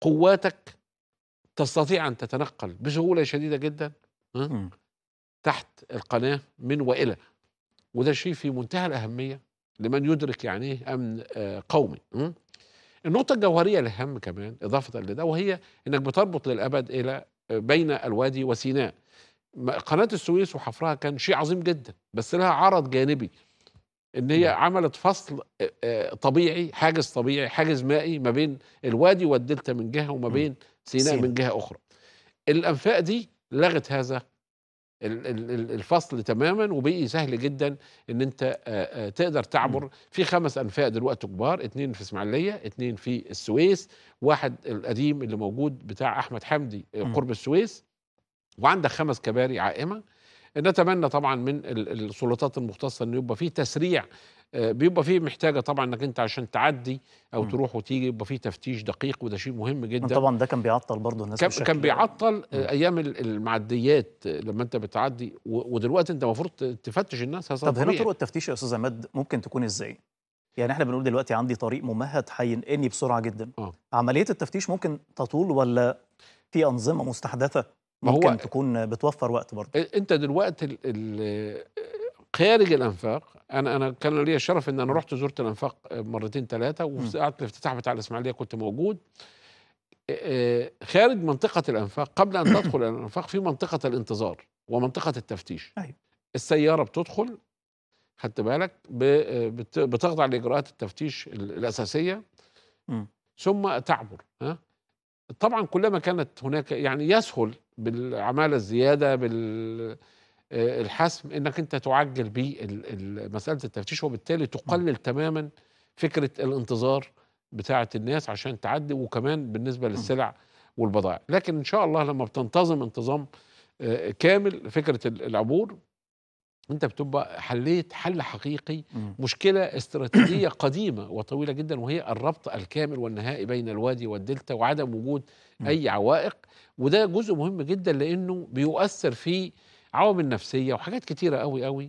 قواتك تستطيع أن تتنقل بسهولة شديدة جدا تحت القناة من وإلى وده شيء في منتهى الأهمية لمن يدرك يعني ايه أمن آه، قومي النقطة الجوهرية الأهم كمان إضافة لده وهي أنك بتربط للأبد إلى آه، بين الوادي وسيناء قناة السويس وحفرها كان شيء عظيم جدا بس لها عرض جانبي ان هي نعم. عملت فصل طبيعي حاجز طبيعي حاجز مائي ما بين الوادي والدلتا من جهه وما بين سيناء من جهه اخرى الانفاق دي لغت هذا الفصل تماما وبقي سهل جدا ان انت تقدر تعبر في خمس انفاق دلوقتي كبار اثنين في اسماعيليه اثنين في السويس واحد القديم اللي موجود بتاع احمد حمدي قرب السويس وعندك خمس كباري عائمه نتمنى طبعا من السلطات المختصه ان يبقى في تسريع آه، بيبقى فيه محتاجه طبعا انك انت عشان تعدي او م. تروح وتيجي يبقى فيه تفتيش دقيق وده شيء مهم جدا طبعا ده كان بيعطل برضه الناس كان, كان بيعطل آه، م. ايام المعديات آه، لما انت بتعدي ودلوقتي انت المفروض تفتش الناس طب هنا طرق التفتيش يا استاذ عماد ممكن تكون ازاي؟ يعني احنا بنقول دلوقتي عندي طريق ممهد هينقلني بسرعه جدا أوه. عمليه التفتيش ممكن تطول ولا في انظمه مستحدثه ما ممكن هو تكون بتوفر وقت برضه انت دلوقتي الـ الـ خارج الانفاق انا انا كان لي الشرف ان انا رحت زرت الانفاق مرتين ثلاثه وقعدت الافتتاح بتاع الاسماعيليه كنت موجود خارج منطقه الانفاق قبل ان تدخل الانفاق في منطقه الانتظار ومنطقه التفتيش أيوة. السياره بتدخل خدت بالك بتخضع لاجراءات التفتيش الاساسيه ثم تعبر ها طبعا كلما كانت هناك يعني يسهل بالعماله الزياده بال آه، الحسم انك انت تعجل بيه مساله التفتيش وبالتالي تقلل تماما فكره الانتظار بتاعه الناس عشان تعدي وكمان بالنسبه للسلع والبضائع لكن ان شاء الله لما بتنتظم انتظام آه، كامل فكره العبور انت بتبقى حليت حل حقيقي مشكله استراتيجيه قديمه وطويله جدا وهي الربط الكامل والنهائي بين الوادي والدلتا وعدم وجود اي عوائق وده جزء مهم جدا لانه بيؤثر في عوامل نفسيه وحاجات كتيره قوي قوي